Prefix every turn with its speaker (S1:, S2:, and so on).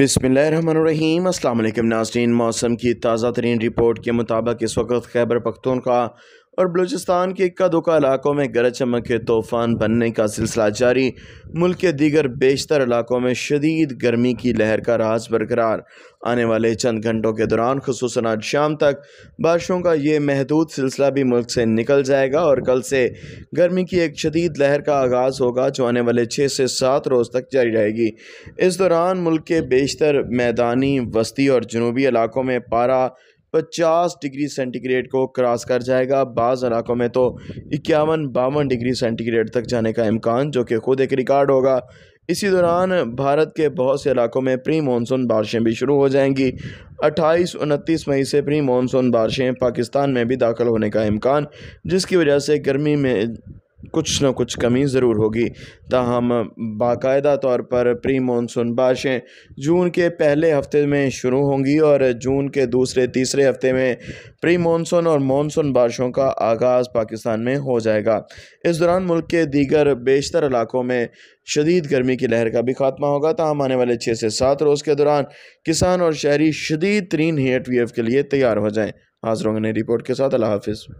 S1: बिसमीम अल्लाम नाजरीन मौसम की ताज़ा तरीन रिपोर्ट के मुताबिक इस वक्त खैबर का और बलूचिस्तान के इक्का दुका इलाकों में गरज चमक के तूफ़ान बनने का सिलसिला जारी मुल्क के दीगर बेशतर इलाकों में शदीद गर्मी की लहर का राज बरकरार आने वाले चंद घंटों के दौरान खसूस आज शाम तक बारिशों का ये महदूद सिलसिला भी मुल्क से निकल जाएगा और कल से गर्मी की एक शदीद लहर का आगाज़ होगा जो आने वाले छः से सात रोज़ तक जारी रहेगी इस दौरान मुल्क के बेशतर मैदानी वस्ती और जनूबी इलाकों में पारा 50 डिग्री सेंटीग्रेड को क्रॉस कर जाएगा बाज़ इलाक़ों में तो इक्यावन बावन डिग्री सेंटीग्रेड तक जाने का इम्कान जो कि ख़ुद एक रिकॉर्ड होगा इसी दौरान भारत के बहुत से इलाकों में प्री मानसून बारिशें भी शुरू हो जाएंगी 28 उनतीस मई से प्री मानसून बारिशें पाकिस्तान में भी दाखिल होने का इम्कान जिसकी वजह से गर्मी में कुछ ना कुछ कमी ज़रूर होगी ताहम बाकायदा तौर पर प्री मानसून बारिशें जून के पहले हफ्ते में शुरू होंगी और जून के दूसरे तीसरे हफ्ते में प्री मानसून और मानसून बारिशों का आगाज़ पाकिस्तान में हो जाएगा इस दौरान मुल्क के दीगर बेशतर इलाकों में शदीद गर्मी की लहर का भी खात्मा होगा तहम आने वाले छः से सात रोज़ के दौरान किसान और शहरी शदीद तरीन हीट वेव के लिए तैयार हो जाएँ हाजिर होंगे रिपोर्ट के साथ अल्लाह हाफिज़